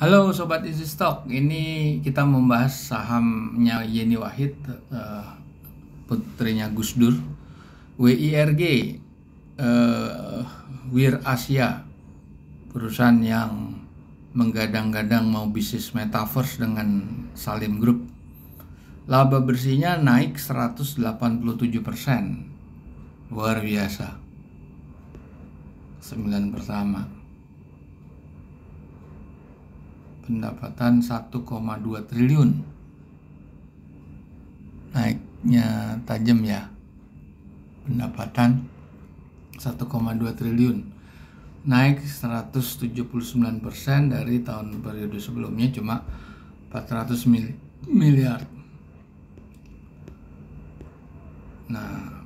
Halo Sobat Easy Stock, ini kita membahas sahamnya Yeni Wahid, eh, putrinya Gus Dur, WIRG, eh, Wir Asia, perusahaan yang menggadang-gadang mau bisnis metaverse dengan Salim Group. Laba bersihnya naik 187%, luar biasa. 9 pertama pendapatan 1,2 triliun. Naiknya tajam ya. Pendapatan 1,2 triliun. Naik 179% persen dari tahun periode sebelumnya cuma 400 miliar. Nah,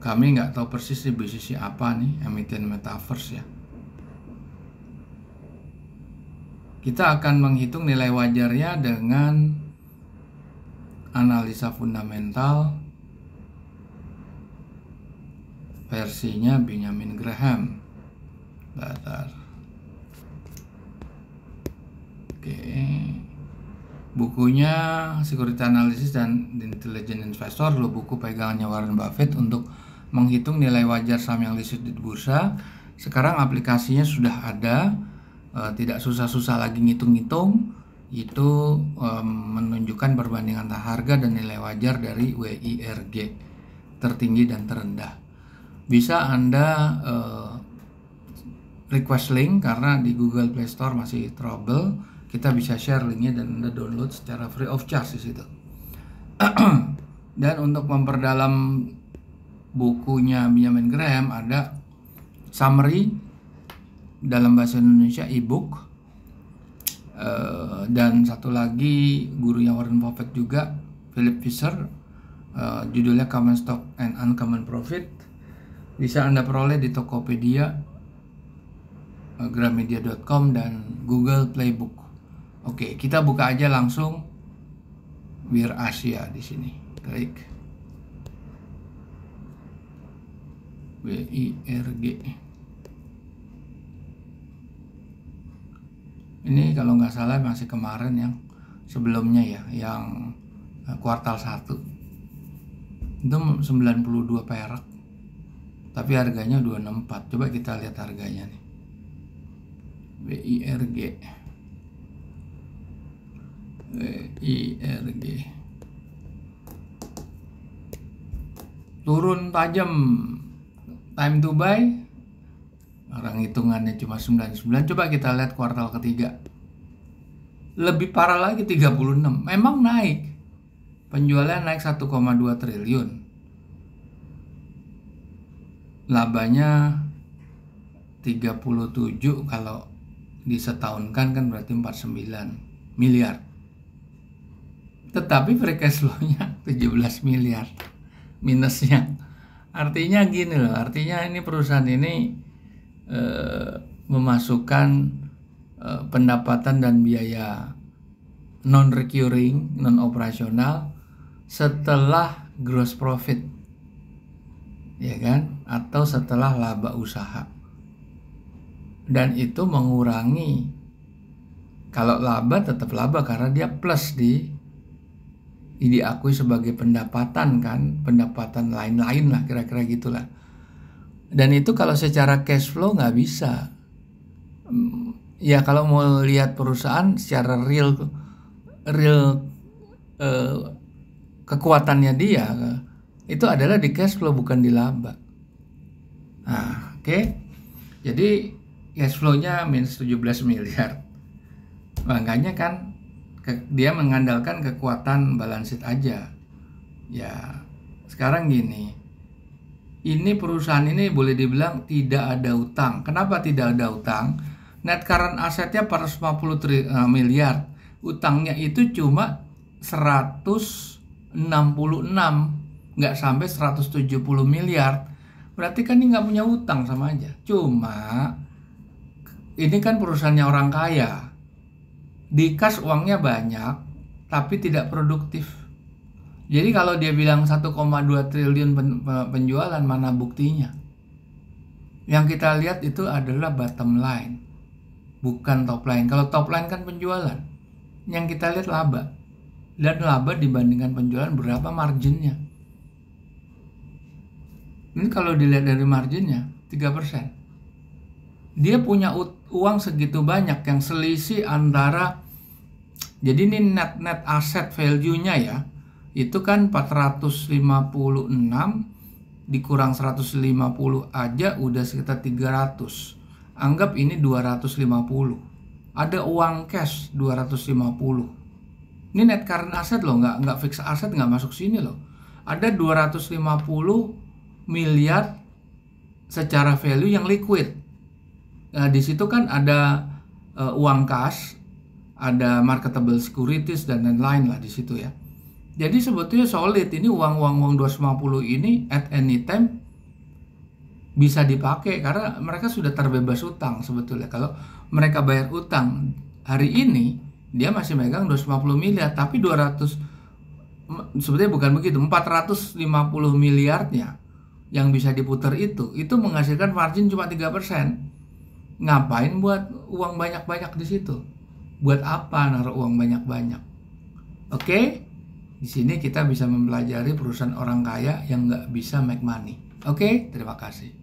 kami nggak tahu persis di bisnis apa nih emiten metaverse ya Kita akan menghitung nilai wajarnya dengan analisa fundamental versinya Benjamin Graham. Latar. Oke. Bukunya Security Analysis dan Intelligent Investor lo buku pegangannya Warren Buffett untuk menghitung nilai wajar saham yang listed di bursa. Sekarang aplikasinya sudah ada Eh, tidak susah-susah lagi ngitung-ngitung itu um, menunjukkan perbandingan harga dan nilai wajar dari WIRG tertinggi dan terendah. Bisa Anda uh, request link karena di Google Play Store masih trouble, kita bisa share linknya dan Anda download secara free of charge di situ. dan untuk memperdalam bukunya Benjamin Graham ada summary dalam bahasa Indonesia e uh, dan satu lagi guru yang Warren Buffett juga Philip Fisher uh, judulnya Common Stock and Uncommon Profit bisa anda peroleh di Tokopedia eh, Gramedia.com dan Google Playbook Oke kita buka aja langsung Wir Asia di sini klik W I R G ini kalau nggak salah masih kemarin yang sebelumnya ya yang eh, kuartal 1 itu 92 perak tapi harganya 264 coba kita lihat harganya nih BIRG BIRG turun tajam time to buy Orang hitungannya cuma 99. Coba kita lihat kuartal ketiga. Lebih parah lagi 36. Memang naik. Penjualan naik 1,2 triliun. Labanya 37 kalau disetahunkan kan berarti 49 miliar. Tetapi free cash flow-nya 17 miliar minusnya. Artinya gini loh, artinya ini perusahaan ini Eh, memasukkan eh, pendapatan dan biaya non recurring, non operasional setelah gross profit. Ya kan? Atau setelah laba usaha. Dan itu mengurangi kalau laba tetap laba karena dia plus di diakui sebagai pendapatan kan pendapatan lain-lain lah kira-kira gitulah dan itu kalau secara cash flow nggak bisa. Mm, ya kalau mau lihat perusahaan secara real real eh, kekuatannya dia itu adalah di cash flow bukan di laba. Nah, oke. Okay? Jadi cash flow-nya minus 17 miliar. Makanya kan ke, dia mengandalkan kekuatan balance sheet aja. Ya, sekarang gini, ini perusahaan ini boleh dibilang tidak ada utang. Kenapa tidak ada utang? Net current asetnya 450 tri, uh, miliar. Utangnya itu cuma 166, nggak sampai 170 miliar. Berarti kan ini nggak punya utang sama aja. Cuma ini kan perusahaannya orang kaya. Dikas uangnya banyak, tapi tidak produktif jadi kalau dia bilang 1,2 triliun penjualan mana buktinya? Yang kita lihat itu adalah bottom line, bukan top line. Kalau top line kan penjualan. Yang kita lihat laba. Dan laba dibandingkan penjualan berapa marginnya? Ini kalau dilihat dari marginnya 3%. Dia punya uang segitu banyak yang selisih antara jadi ini net net aset value-nya ya itu kan 456 dikurang 150 aja udah sekitar 300 anggap ini 250 ada uang cash 250 ini net current asset loh nggak nggak fixed asset nggak masuk sini loh ada 250 miliar secara value yang liquid nah di situ kan ada uh, uang cash ada marketable securities dan lain-lain lah di situ ya jadi sebetulnya solid ini uang-uang uang 250 ini at any time bisa dipakai karena mereka sudah terbebas utang sebetulnya. Kalau mereka bayar utang hari ini dia masih megang 250 miliar tapi 200 sebetulnya bukan begitu 450 miliarnya yang bisa diputar itu itu menghasilkan margin cuma 3%. Ngapain buat uang banyak-banyak di situ? Buat apa naruh uang banyak-banyak? Oke? Okay? Di sini kita bisa mempelajari perusahaan orang kaya yang nggak bisa make money. Oke, okay, terima kasih.